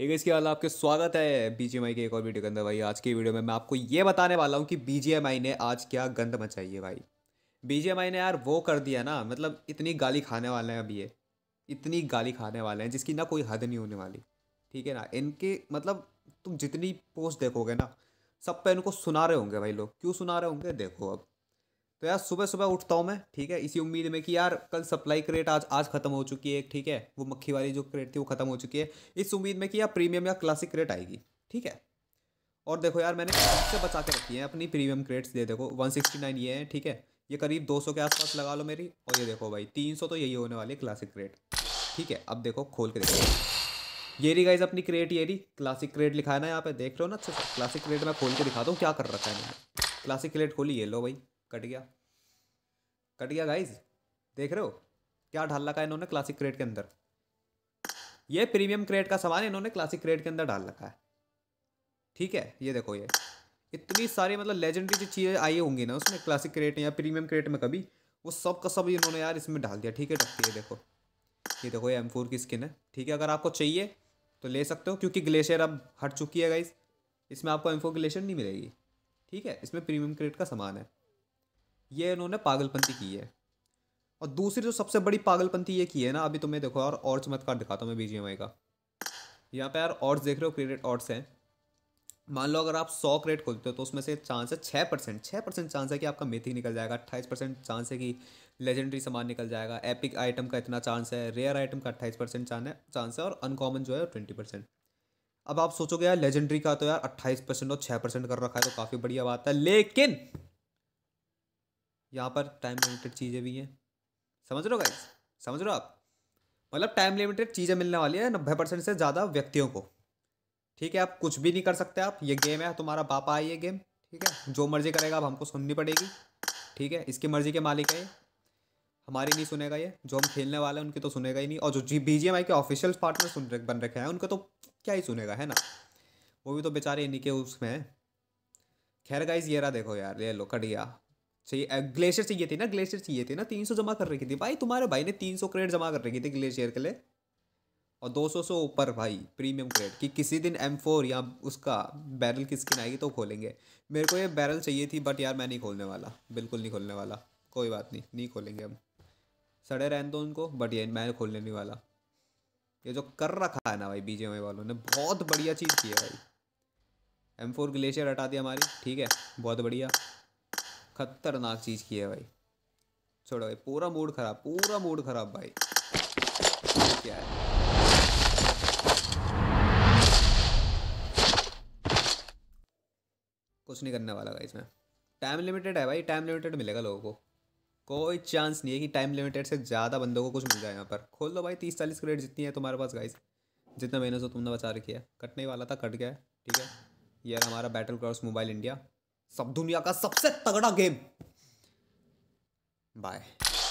एक इसके अलावा आपके स्वागत है बी जी एम आई के एक और वीडियो के अंदर भाई आज की वीडियो में मैं आपको ये बताने वाला हूँ कि बी जी एम आई ने आज क्या गंद मचाई है भाई बी जी एम आई ने यार वो कर दिया ना मतलब इतनी गाली खाने वाले हैं अभी ये इतनी गाली खाने वाले हैं जिसकी ना कोई हद नहीं होने वाली ठीक है ना इनके मतलब तुम जितनी पोस्ट देखोगे ना सब पे इनको सुना रहे होंगे भाई लोग क्यों सुना रहे होंगे देखो अब तो यार सुबह सुबह उठता हूँ मैं ठीक है इसी उम्मीद में कि यार कल सप्लाई क्रेट आज आज खत्म हो चुकी है ठीक है वो मक्खी वाली जो क्रेट थी वो खत्म हो चुकी है इस उम्मीद में कि यार प्रीमियम या क्लासिक क्रेट आएगी ठीक है और देखो यार मैंने सबसे बचा के रखी है अपनी प्रीमियम क्रेट्स दे देखो वन सिक्सटी नाइन ये है ठीक है ये करीब दो सौ के आसपास लगा लो मेरी और ये देखो भाई तीन सौ तो यही होने वाली क्लासिक क्रेट ठीक है अब देखो खोल के देखो ये रही गाइज अपनी क्रेट ये रही क्लासिक क्रेट लिखा है ना यहाँ पे देख रहे हो ना अच्छे से क्लासिक क्रेट मैं खोल के दिखाता हूँ क्या कर रखा है मैंने क्लासिक क्रेट खोली ये लो भाई कट गया कट गया गाइज देख रहे हो क्या ढाल रखा है इन्होंने क्लासिक क्रेड के अंदर ये प्रीमियम क्रेड का सामान इन्होंने क्लासिक क्रेड के अंदर डाल रखा है ठीक है ये देखो ये इतनी सारी मतलब लेजेंडरी जो चीज़ें आई होंगी ना उसमें क्लासिक क्रेट या प्रीमियम क्रेट में कभी वो सब का सब इन्होंने यार इसमें डाल दिया ठीक है डॉक्टर ये देखो ये देखो ये एम फोर की स्किन है ठीक है अगर आपको चाहिए तो ले सकते हो क्योंकि ग्लेशियर अब हट चुकी है गाइज इसमें आपको एम फोर ग्लेशियर नहीं मिलेगी ठीक है इसमें प्रीमियम क्रेट का सामान है ये इन्होंने पागलपंती की है और दूसरी जो सबसे बड़ी पागलपंथी ये की है ना अभी तुम्हें देखो यार और चमत्कार दिखाता हूँ मैं बीजीएमआई का यहाँ पे यार ऑर्ड्स देख रहे हो क्रेडिट ऑर्ड्स हैं मान लो अगर आप सौ क्रेडिट खोलते हो तो उसमें से चांस है छः परसेंट छः परसेंट चांस है कि आपका मेथी निकल जाएगा अट्ठाईस परसेंट चांस है कि लेजेंडरी सामान निकल जाएगा एपिक आइटम का इतना चांस है रेयर आइटम का अट्ठाईस परसेंट चांस है चांस है और अनकॉमन जो है ट्वेंटी परसेंट अब आप सोचोगे यार लेजेंडरी का तो यार अट्ठाईस परसेंट और छः परसेंट कर रखा है तो काफ़ी बढ़िया बात है लेकिन यहाँ पर टाइम लिमिटेड चीज़ें भी हैं समझ रहे हो गाइस समझ रहे हो आप मतलब टाइम लिमिटेड चीज़ें मिलने वाली है नब्बे परसेंट से ज़्यादा व्यक्तियों को ठीक है आप कुछ भी नहीं कर सकते आप ये गेम है तुम्हारा पापा आई ये गेम ठीक है जो मर्ज़ी करेगा अब हमको सुननी पड़ेगी ठीक है इसकी मर्ज़ी के मालिक है हमारी नहीं सुनेगा ये जो हम खेलने वाले हैं उनकी तो सुनेगा ही नहीं और जो जी बी जी एम आई के ऑफिशियल पार्टनर सुन रख बन रखे हैं उनका तो क्या ही सुनेगा है ना वो भी तो बेचारे इन्हीं के उसमें हैं खैर गाइज ये रहा देखो यार ये लो कटिया चाहिए ग्लेशियर चाहिए थे ना ग्लेशियर चाहिए थे ना तीन सौ जमा कर रखी थी भाई तुम्हारे भाई ने तीन सौ क्रेड जमा कर रखी थी ग्लेशियर के लिए और दो सौ से ऊपर भाई प्रीमियम क्रेड कि किसी दिन एम फोर या उसका बैरल की स्किन आएगी तो खोलेंगे मेरे को ये बैरल चाहिए थी बट यार मैं नहीं खोलने वाला बिल्कुल नहीं खोलने वाला कोई बात नहीं नहीं खोलेंगे हम सड़े रहने दो उनको बट ये मैं खोलने नहीं वाला ये जो कर रखा है ना भाई बीजे वालों ने बहुत बढ़िया चीज़ की है भाई एम फोर ग्लेशियर हटा दिया हमारी ठीक है बहुत बढ़िया खतरनाक चीज़ की है भाई छोड़ो भाई पूरा मूड ख़राब पूरा मूड ख़राब भाई क्या है कुछ नहीं करने वाला भाई इसमें टाइम लिमिटेड है भाई टाइम लिमिटेड मिलेगा लोगों को कोई चांस नहीं है कि टाइम लिमिटेड से ज़्यादा बंदों को कुछ मिल जाए यहाँ पर खोल दो भाई तीस चालीस क्रेडिट जितनी है तुम्हारे पास गाइस जितना मेहनत हो तुमने बचा रखी है कटने वाला था कट गया ठीक है यार हमारा बैटल क्रॉस मोबाइल इंडिया सब दुनिया का सबसे तगड़ा गेम बाय